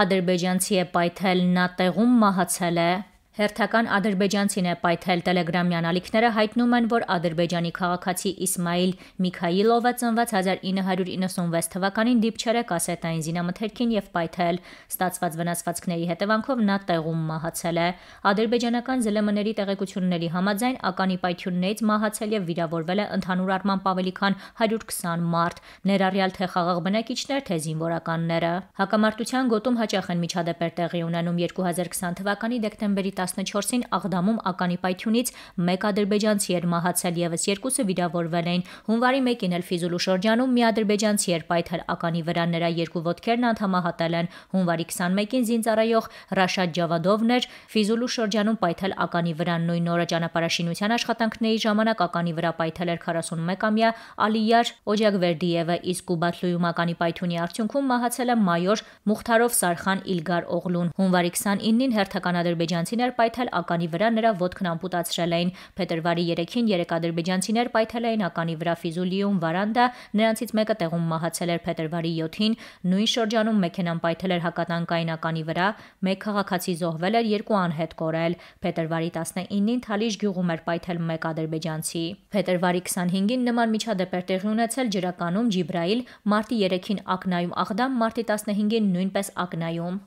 ադրբեջանցի է պայթել, նա տեղում մահացել է, Հերթական ադրբեջանցին է պայթել Telegram-յան ալիքները հայտնում են, որ ադրբեջանի քաղաքացի Իսմայիլ Միքայիլովը ծնված 1996 թվականին դիպչել է կասետային զինամթերքին եւ պայթել։ Ստացված վնասվածքների հետևանքով նա տեղում մահացել է։ Ադրբեջանական ԶԼՄ-ների տեղեկությունների համաձայն ականի պայթյուններից մահացել եւ վիրավորվել է ընդհանուր առմամբ ավելի քան 120 մարդ, ներառյալ թե խաղաղ բնակիչներ, թե զինվորականները։ Հակամարտության գոտում հաճախ են միջադեպեր տեղի ունենում 2020 թվականի դեկտեմբերի 14-ին Աղդամում ականի պայթյունից մեկ ադրբեջանցի էր մահացել եւս երկուսը վիրավորվել էին։ Հունվարի 1-ին էլ Ֆիզուլու շրջանում մի ադրբեջանցի էր պայթել ականի վրա նրա երկու ոտքերն անդամահատել են։ Հունվարի 21-ին զինծառայող Ռաշադ Ջավադովն էր Ֆիզուլու շրջանում պայթել ականի վրա նույն օրը ճանապարհաշինության աշխատանքների ժամանակ ականի վրա պայթել էր 41-ամյա Ալիյար Օջագվերդիևը, իսկ Կուբաթլուում ականի պայթյունի արդյունքում մահացել է մայոր Մուխտարով Սարխան Իլգար Օղլուն։ Հունվարի 29-ին հերթական ադրբեջանցին էր ադրբեջանցիներ պայթել ականի վրա նրա ոտքն ամպուտացրել էին։ Փետրվարի 3-ին երեք ադրբեջանցիներ պայթել էին ականի վրա Ֆիզուլիում, Վարանդա, նրանցից մեկը տեղում մահացել էր փետրվարի 7-ին, նույն շրջանում մեքենան պայթել էր հակատանկային ականի վրա, մեկ քաղաքացի զոհվել էր, երկու անհետ կորել։ Փետրվարի 19-ին Թալիշ գյուղում էր պայթել մեկ ադրբեջանցի։ Փետրվարի 25-ին նման միջադեպ էր տեղի ունեցել Ջրականում Ջիբրայիլ, մարտի 3-ին Ակնայում Աղդամ, մարտի 15-ին նույնպես Ակնայում։